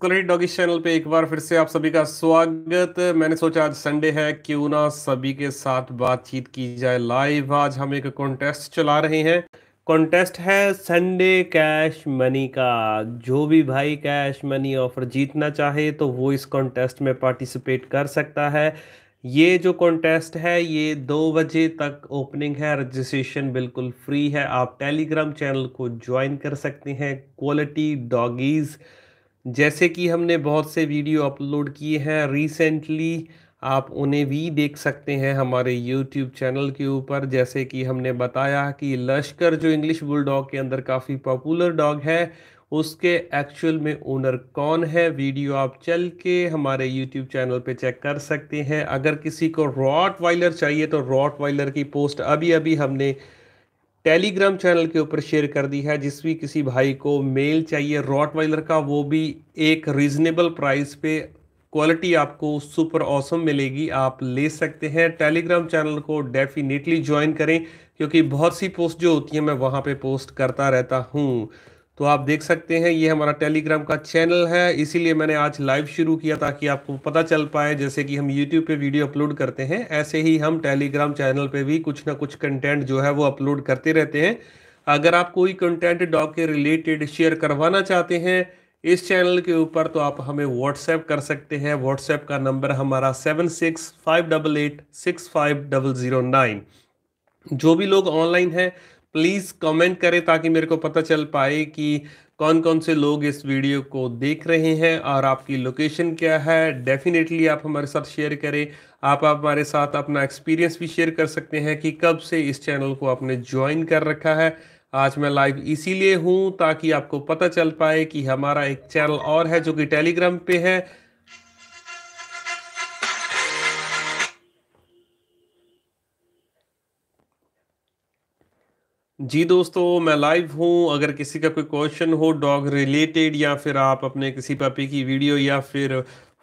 quality डॉगिस channel पे एक बार फिर से आप सभी का स्वागत मैंने सोचा आज संडे है क्यों ना सभी के साथ बातचीत की जाए लाइव आज हम एक कॉन्टेस्ट चला रहे हैं कॉन्टेस्ट है संडे कैश मनी का जो भी भाई कैश मनी ऑफर जीतना चाहे तो वो इस कॉन्टेस्ट में पार्टिसिपेट कर सकता है ये जो कॉन्टेस्ट है ये दो बजे तक ओपनिंग है रजिस्ट्रेशन बिल्कुल फ्री है आप टेलीग्राम चैनल को ज्वाइन कर सकते हैं क्वालिटी डॉगीज़ जैसे कि हमने बहुत से वीडियो अपलोड किए हैं रिसेंटली आप उन्हें भी देख सकते हैं हमारे यूट्यूब चैनल के ऊपर जैसे कि हमने बताया कि लश्कर जो इंग्लिश बुलडॉग के अंदर काफ़ी पॉपुलर डॉग है उसके एक्चुअल में ओनर कौन है वीडियो आप चल के हमारे यूट्यूब चैनल पे चेक कर सकते हैं अगर किसी को रॉट वाइलर चाहिए तो रॉट वाइलर की पोस्ट अभी अभी हमने टेलीग्राम चैनल के ऊपर शेयर कर दी है जिस भी किसी भाई को मेल चाहिए रॉट वाइलर का वो भी एक रीजनेबल प्राइस पे क्वालिटी आपको सुपर ऑसम मिलेगी आप ले सकते हैं टेलीग्राम चैनल को डेफिनेटली ज्वाइन करें क्योंकि बहुत सी पोस्ट जो होती है मैं वहाँ पे पोस्ट करता रहता हूँ तो आप देख सकते हैं ये हमारा टेलीग्राम का चैनल है इसीलिए मैंने आज लाइव शुरू किया ताकि आपको पता चल पाए जैसे कि हम यूट्यूब पे वीडियो अपलोड करते हैं ऐसे ही हम टेलीग्राम चैनल पे भी कुछ ना कुछ कंटेंट जो है वो अपलोड करते रहते हैं अगर आप कोई कंटेंट डॉग के रिलेटेड शेयर करवाना चाहते हैं इस चैनल के ऊपर तो आप हमें व्हाट्सएप कर सकते हैं व्हाट्सएप का नंबर हमारा seven six five double eight six five double zero nine जो भी लोग ऑनलाइन हैं प्लीज कमेंट करें ताकि मेरे को पता चल पाए कि कौन कौन से लोग इस वीडियो को देख रहे हैं और आपकी लोकेशन क्या है डेफिनेटली आप हमारे साथ शेयर करें आप हमारे साथ अपना एक्सपीरियंस भी शेयर कर सकते हैं कि कब से इस चैनल को आपने ज्वाइन कर रखा है आज मैं लाइव इसीलिए हूँ ताकि आपको पता चल पाए कि हमारा एक चैनल और है जो कि टेलीग्राम पे है जी दोस्तों मैं लाइव हूँ अगर किसी का कोई क्वेश्चन हो डॉग रिलेटेड या फिर आप अपने किसी पपी की वीडियो या फिर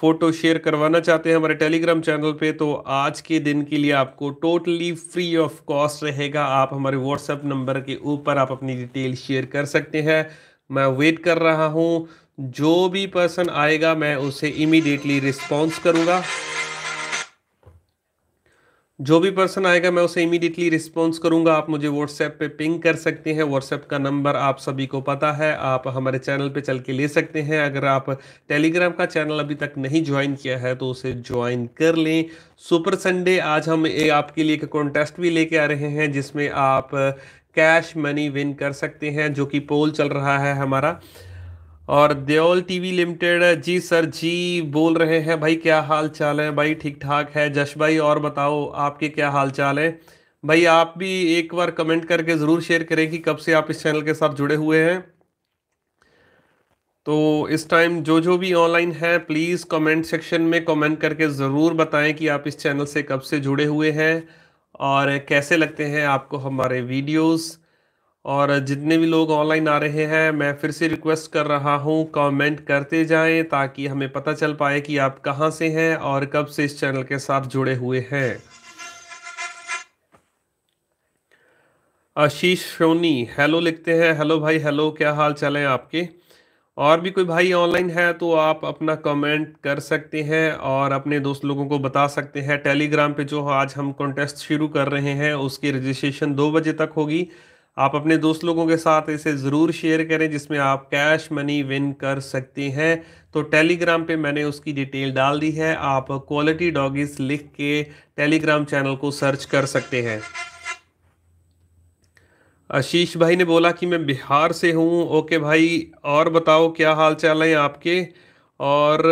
फोटो शेयर करवाना चाहते हैं हमारे टेलीग्राम चैनल पे तो आज के दिन के लिए आपको टोटली फ्री ऑफ कॉस्ट रहेगा आप हमारे व्हाट्सएप नंबर के ऊपर आप अपनी डिटेल शेयर कर सकते हैं मैं वेट कर रहा हूँ जो भी पर्सन आएगा मैं उसे इमीडिएटली रिस्पॉन्स करूँगा जो भी पर्सन आएगा मैं उसे इमीडिएटली रिस्पॉन्स करूंगा आप मुझे व्हाट्सएप पे पिंग कर सकते हैं व्हाट्सएप का नंबर आप सभी को पता है आप हमारे चैनल पे चल के ले सकते हैं अगर आप टेलीग्राम का चैनल अभी तक नहीं ज्वाइन किया है तो उसे ज्वाइन कर लें सुपर संडे आज हम ए, आपके लिए एक कॉन्टेस्ट भी लेके आ रहे हैं जिसमें आप कैश मनी विन कर सकते हैं जो कि पोल चल रहा है हमारा और देओल टीवी लिमिटेड जी सर जी बोल रहे हैं भाई क्या हाल चाल है भाई ठीक ठाक है जश भाई और बताओ आपके क्या हाल चाल है भाई आप भी एक बार कमेंट करके ज़रूर शेयर करें कि कब से आप इस चैनल के साथ जुड़े हुए हैं तो इस टाइम जो जो भी ऑनलाइन है प्लीज़ कमेंट सेक्शन में कमेंट करके ज़रूर बताएं कि आप इस चैनल से कब से जुड़े हुए हैं और कैसे लगते हैं आपको हमारे वीडियोज़ और जितने भी लोग ऑनलाइन आ रहे हैं मैं फिर से रिक्वेस्ट कर रहा हूं कमेंट करते जाएं ताकि हमें पता चल पाए कि आप कहां से हैं और कब से इस चैनल के साथ जुड़े हुए हैं आशीष सोनी हेलो लिखते हैं हेलो भाई हेलो क्या हाल चाल है आपके और भी कोई भाई ऑनलाइन है तो आप अपना कमेंट कर सकते हैं और अपने दोस्त लोगों को बता सकते हैं टेलीग्राम पे जो आज हम कॉन्टेस्ट शुरू कर रहे हैं उसकी रजिस्ट्रेशन दो बजे तक होगी आप अपने दोस्त लोगों के साथ इसे ज़रूर शेयर करें जिसमें आप कैश मनी विन कर सकते हैं तो टेलीग्राम पे मैंने उसकी डिटेल डाल दी है आप क्वालिटी डॉगिस लिख के टेलीग्राम चैनल को सर्च कर सकते हैं आशीष भाई ने बोला कि मैं बिहार से हूँ ओके भाई और बताओ क्या हाल चाल है आपके और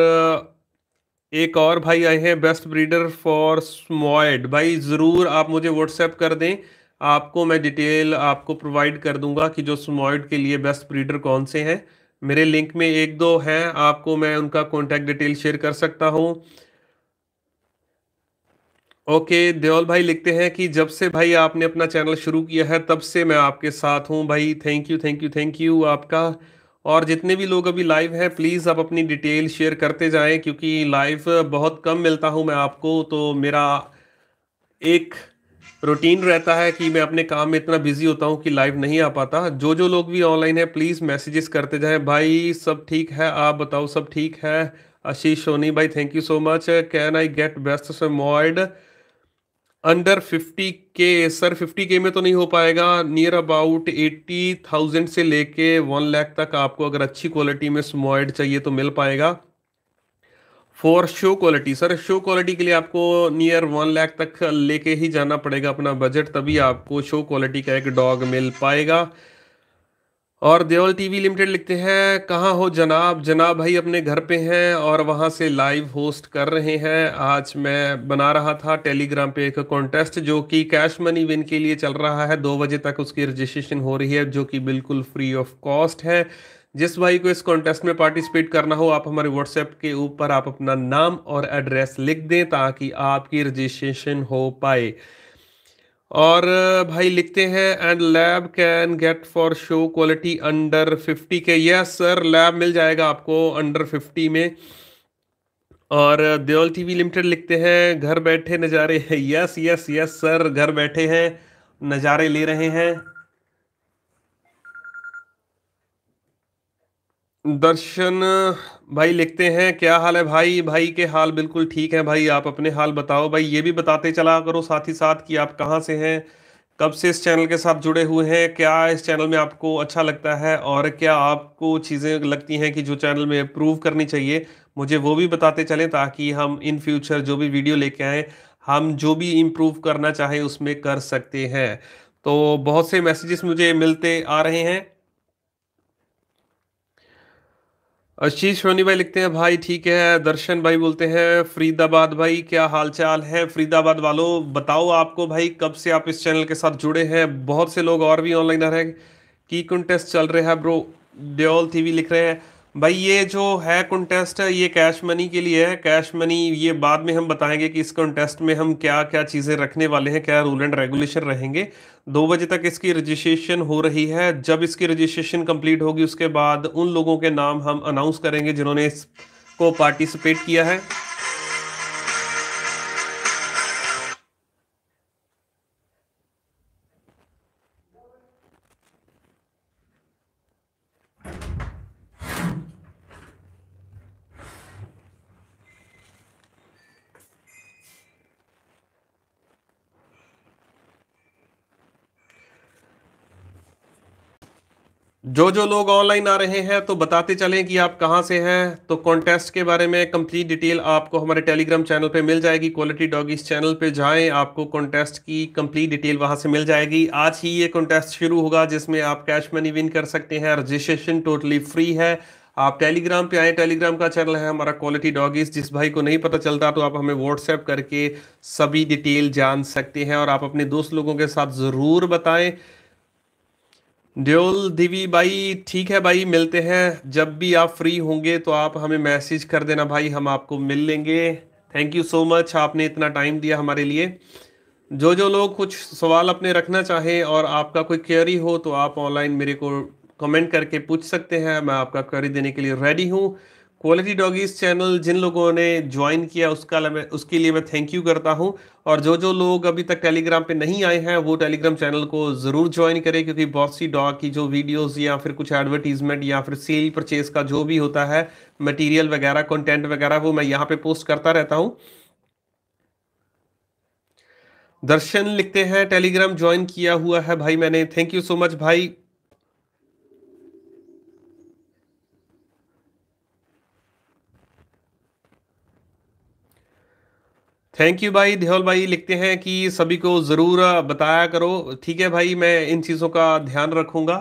एक और भाई आए हैं बेस्ट ब्रीडर फॉर स्मॉयड भाई ज़रूर आप मुझे व्हाट्सएप कर दें आपको मैं डिटेल आपको प्रोवाइड कर दूंगा कि जो स्मॉइड के लिए बेस्ट ब्रीडर कौन से हैं मेरे लिंक में एक दो हैं आपको मैं उनका कॉन्टैक्ट डिटेल शेयर कर सकता हूँ ओके देओल भाई लिखते हैं कि जब से भाई आपने अपना चैनल शुरू किया है तब से मैं आपके साथ हूं भाई thank you thank you thank you आपका और जितने भी लोग अभी लाइव हैं प्लीज़ आप अपनी डिटेल शेयर करते जाएं क्योंकि लाइव बहुत कम मिलता हूं मैं आपको तो मेरा एक रूटीन रहता है कि मैं अपने काम में इतना बिजी होता हूँ कि लाइव नहीं आ पाता जो जो लोग भी ऑनलाइन है प्लीज मैसेजेस करते जाएं भाई सब ठीक है आप बताओ सब ठीक है आशीष सोनी भाई thank you so much can I get best मॉइड अंडर फिफ्टी के सर फिफ्टी के में तो नहीं हो पाएगा नियर अबाउट एट्टी थाउजेंड से लेके वन लैख तक आपको अगर अच्छी क्वालिटी में स्मॉइड चाहिए तो मिल पाएगा for show quality sir show quality के लिए आपको नियर वन लैख तक लेके ही जाना पड़ेगा अपना बजट तभी आपको शो क्वालिटी का एक डॉग मिल पाएगा और देवल टीवी लिमिटेड लिखते हैं कहाँ हो जनाब जनाब भाई अपने घर पे हैं और वहाँ से लाइव होस्ट कर रहे हैं आज मैं बना रहा था टेलीग्राम पे एक कॉन्टेस्ट जो कि कैश मनी विन के लिए चल रहा है दो बजे तक उसकी रजिस्ट्रेशन हो रही है जो कि बिल्कुल फ्री ऑफ कॉस्ट है जिस भाई को इस कॉन्टेस्ट में पार्टिसिपेट करना हो आप हमारे व्हाट्सएप के ऊपर आप अपना नाम और एड्रेस लिख दें ताकि आपकी रजिस्ट्रेशन हो पाए और भाई लिखते हैं एंड लैब can get for show quality under 50 के यस सर लैब मिल जाएगा आपको अंडर 50 में और देओल टीवी लिमिटेड लिखते हैं घर बैठे नज़ारे यस यस यस सर घर बैठे हैं नज़ारे ले रहे हैं दर्शन भाई लिखते हैं क्या हाल है भाई भाई के हाल बिल्कुल ठीक है भाई आप अपने हाल बताओ भाई ये भी बताते चला करो साथ ही साथ कि आप कहाँ से हैं कब से इस चैनल के साथ जुड़े हुए हैं क्या इस चैनल में आपको अच्छा लगता है और क्या आपको चीज़ें लगती हैं कि जो चैनल में प्रूव करनी चाहिए मुझे वो भी बताते चलें ताकि हम इन फ्यूचर जो भी वीडियो लेके आए हम जो भी इम्प्रूव करना चाहें उसमें कर सकते हैं तो बहुत से मैसेजेस मुझे मिलते आ रहे हैं आशीष सोनी भाई लिखते हैं भाई ठीक है दर्शन भाई बोलते हैं फरीदाबाद भाई क्या हालचाल है फरीदाबाद वालों बताओ आपको भाई कब से आप इस चैनल के साथ जुड़े हैं बहुत से लोग और भी ऑनलाइन आ रहे हैं की कंटेस्ट चल रहे हैं ब्रो ड्योल टीवी लिख रहे हैं भाई ये जो है कॉन्टेस्ट है ये कैश मनी के लिए है कैश मनी ये बाद में हम बताएंगे कि इस कॉन्टेस्ट में हम क्या क्या चीज़ें रखने वाले हैं क्या रूल एंड रेगुलेशन रहेंगे दो बजे तक इसकी रजिस्ट्रेशन हो रही है जब इसकी रजिस्ट्रेशन कंप्लीट होगी उसके बाद उन लोगों के नाम हम अनाउंस करेंगे जिन्होंने इसको पार्टिसिपेट किया है जो जो लोग ऑनलाइन आ रहे हैं तो बताते चलें कि आप कहाँ से हैं तो कॉन्टेस्ट के बारे में कंप्लीट डिटेल आपको हमारे टेलीग्राम चैनल पे मिल जाएगी क्वालिटी डॉग इस चैनल पे जाएं आपको कॉन्टेस्ट की कंप्लीट डिटेल वहाँ से मिल जाएगी आज ही ये कॉन्टेस्ट शुरू होगा जिसमें आप कैश मनी विन कर सकते हैं रजिस्ट्रेशन टोटली फ्री है आप टेलीग्राम पे आए टेलीग्राम का चैनल है हमारा क्वालिटी डॉगीज जिस भाई को नहीं पता चलता तो आप हमें व्हाट्सएप करके सभी डिटेल जान सकते हैं और आप अपने दोस्त लोगों के साथ ज़रूर बताएं ड्योल दिवी भाई ठीक है भाई मिलते हैं जब भी आप फ्री होंगे तो आप हमें मैसेज कर देना भाई हम आपको मिल लेंगे थैंक यू सो मच आपने इतना टाइम दिया हमारे लिए जो जो लोग कुछ सवाल अपने रखना चाहें और आपका कोई क्वेरी हो तो आप ऑनलाइन मेरे को कमेंट करके पूछ सकते हैं मैं आपका क्वेरी देने के लिए रेडी हूँ क्वालिटी डॉगीज चैनल जिन लोगों ने ज्वाइन किया उसका मैं उसके लिए मैं थैंक यू करता हूं और जो जो लोग अभी तक टेलीग्राम पे नहीं आए हैं वो टेलीग्राम चैनल को ज़रूर ज्वाइन करें क्योंकि बहुत सी डॉग की जो वीडियोस या फिर कुछ एडवर्टीजमेंट या फिर सेल परचेज का जो भी होता है मटीरियल वगैरह कॉन्टेंट वगैरह वो मैं यहाँ पे पोस्ट करता रहता हूँ दर्शन लिखते हैं टेलीग्राम ज्वाइन किया हुआ है भाई मैंने थैंक यू सो मच भाई थैंक यू भाई देहोल भाई लिखते हैं कि सभी को ज़रूर बताया करो ठीक है भाई मैं इन चीज़ों का ध्यान रखूंगा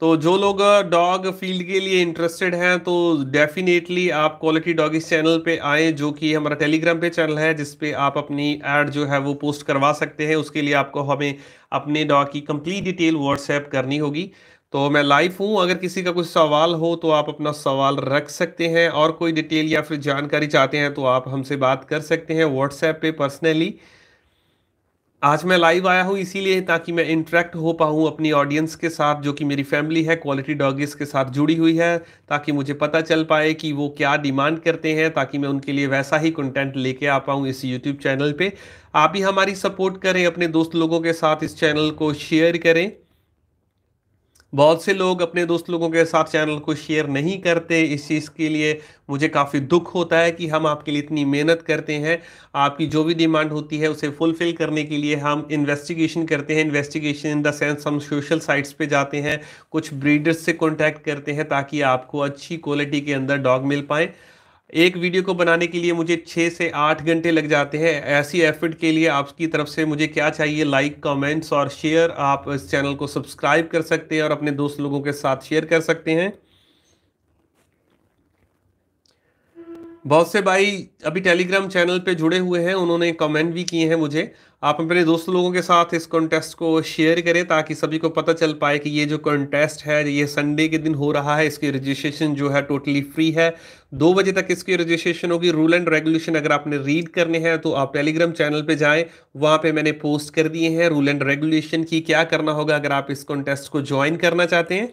तो जो लोग डॉग फील्ड के लिए इंटरेस्टेड हैं तो डेफिनेटली आप क्वालिटी डॉग इस चैनल पे आए जो कि हमारा टेलीग्राम पे चैनल है जिस पे आप अपनी एड जो है वो पोस्ट करवा सकते हैं उसके लिए आपको हमें अपने डॉग की कंप्लीट डिटेल व्हाट्सएप करनी होगी तो मैं लाइव हूँ अगर किसी का कुछ सवाल हो तो आप अपना सवाल रख सकते हैं और कोई डिटेल या फिर जानकारी चाहते हैं तो आप हमसे बात कर सकते हैं व्हाट्सएप पे पर्सनली आज मैं लाइव आया हूँ इसीलिए ताकि मैं इंटरेक्ट हो पाऊँ अपनी ऑडियंस के साथ जो कि मेरी फैमिली है क्वालिटी डॉगिस के साथ जुड़ी हुई है ताकि मुझे पता चल पाए कि वो क्या डिमांड करते हैं ताकि मैं उनके लिए वैसा ही कंटेंट लेके आ पाऊँ इस यूट्यूब चैनल पे आप भी हमारी सपोर्ट करें अपने दोस्त लोगों के साथ इस चैनल को शेयर करें बहुत से लोग अपने दोस्त लोगों के साथ चैनल को शेयर नहीं करते इस चीज़ के लिए मुझे काफ़ी दुख होता है कि हम आपके लिए इतनी मेहनत करते हैं आपकी जो भी डिमांड होती है उसे फुलफ़िल करने के लिए हम इन्वेस्टिगेशन करते हैं इन्वेस्टिगेशन इन द सेंस हम सोशल साइट्स पे जाते हैं कुछ ब्रीडर्स से कॉन्टैक्ट करते हैं ताकि आपको अच्छी क्वालिटी के अंदर डॉग मिल पाएँ एक वीडियो को बनाने के लिए मुझे छः से आठ घंटे लग जाते हैं ऐसी एफर्ट के लिए आपकी तरफ से मुझे क्या चाहिए लाइक कमेंट्स और शेयर आप इस चैनल को सब्सक्राइब कर सकते हैं और अपने दोस्त लोगों के साथ शेयर कर सकते हैं बहुत से भाई अभी टेलीग्राम चैनल पे जुड़े हुए हैं उन्होंने कमेंट भी किए हैं मुझे आप अपने दोस्त लोगों के साथ इस कॉन्टेस्ट को शेयर करें ताकि सभी को पता चल पाए कि ये जो कॉन्टेस्ट है ये संडे के दिन हो रहा है इसकी रजिस्ट्रेशन जो है टोटली फ्री है दो बजे तक इसकी रजिस्ट्रेशन होगी रूल एंड रेगुलेशन अगर आपने रीड करने हैं तो आप टेलीग्राम चैनल पर जाएँ वहाँ पर मैंने पोस्ट कर दिए हैं रूल एंड रेगुलेशन की क्या करना होगा अगर आप इस कॉन्टेस्ट को ज्वाइन करना चाहते हैं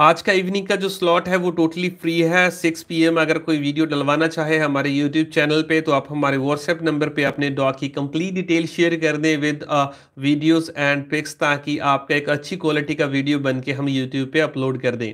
आज का इवनिंग का जो स्लॉट है वो टोटली फ्री है पी पीएम अगर कोई वीडियो डलवाना चाहे हमारे यूट्यूब चैनल पे तो आप हमारे व्हाट्सएप नंबर पे अपने डॉग की कंप्लीट डिटेल शेयर कर दें विद वीडियोस एंड पिक्स ताकि आपका एक अच्छी क्वालिटी का वीडियो बन के हम यूट्यूब पे अपलोड कर दें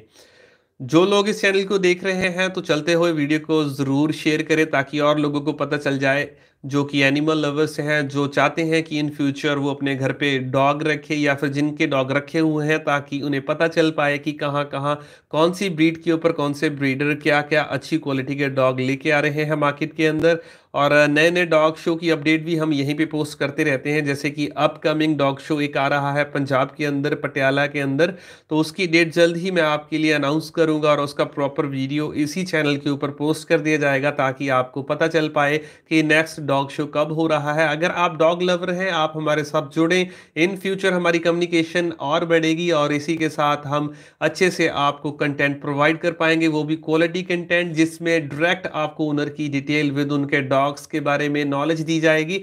जो लोग इस चैनल को देख रहे हैं तो चलते हुए वीडियो को ज़रूर शेयर करें ताकि और लोगों को पता चल जाए जो कि एनिमल लवर्स हैं जो चाहते हैं कि इन फ्यूचर वो अपने घर पे डॉग रखे या फिर जिनके डॉग रखे हुए हैं ताकि उन्हें पता चल पाए कि कहाँ कहाँ कौन सी ब्रीड के ऊपर कौन से ब्रीडर क्या क्या अच्छी क्वालिटी के डॉग लेके आ रहे हैं मार्केट के अंदर और नए नए डॉग शो की अपडेट भी हम यहीं पे पोस्ट करते रहते हैं जैसे कि अपकमिंग डॉग शो एक आ रहा है पंजाब के अंदर पटियाला के अंदर तो उसकी डेट जल्द ही मैं आपके लिए अनाउंस करूंगा और उसका प्रॉपर वीडियो इसी चैनल के ऊपर पोस्ट कर दिया जाएगा ताकि आपको पता चल पाए कि नेक्स्ट डॉग शो कब हो रहा है अगर आप डॉग लवर हैं आप हमारे साथ जुड़ें इन फ्यूचर हमारी कम्युनिकेशन और बढ़ेगी और इसी के साथ हम अच्छे से आपको कंटेंट प्रोवाइड कर पाएंगे वो भी क्वालिटी कंटेंट जिसमें डायरेक्ट आपको ओनर की डिटेल विद उनके डॉग स्टॉक्स के बारे में नॉलेज दी जाएगी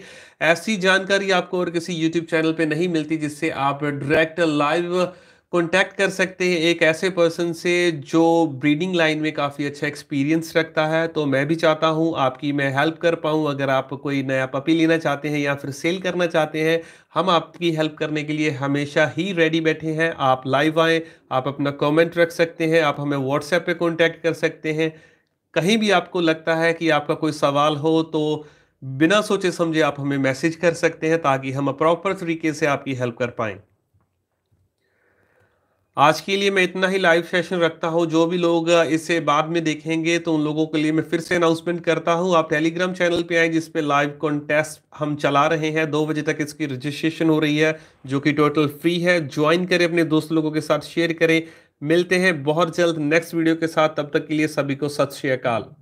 ऐसी जानकारी आपको और किसी यूट्यूब चैनल पर नहीं मिलती जिससे आप डायरेक्ट लाइव कॉन्टैक्ट कर सकते हैं एक ऐसे पर्सन से जो ब्रीडिंग लाइन में काफ़ी अच्छा एक्सपीरियंस रखता है तो मैं भी चाहता हूं आपकी मैं हेल्प कर पाऊं अगर आप कोई नया पपी लेना चाहते हैं या फिर सेल करना चाहते हैं हम आपकी हेल्प करने के लिए हमेशा ही रेडी बैठे हैं आप लाइव आएँ आप अपना कॉमेंट रख सकते हैं आप हमें व्हाट्सएप पर कॉन्टैक्ट कर सकते हैं कहीं भी आपको लगता है कि आपका कोई सवाल हो तो बिना सोचे समझे आप हमें मैसेज कर सकते हैं ताकि हम प्रॉपर तरीके से आपकी हेल्प कर पाए आज के लिए मैं इतना ही लाइव सेशन रखता हूँ जो भी लोग इसे बाद में देखेंगे तो उन लोगों के लिए मैं फिर से अनाउंसमेंट करता हूँ आप टेलीग्राम चैनल पे आए जिसपे लाइव कॉन्टेस्ट हम चला रहे हैं दो बजे तक इसकी रजिस्ट्रेशन हो रही है जो कि टोटल फ्री है ज्वाइन करें अपने दोस्त लोगों के साथ शेयर करें मिलते हैं बहुत जल्द नेक्स्ट वीडियो के साथ तब तक के लिए सभी को सत श्री अकाल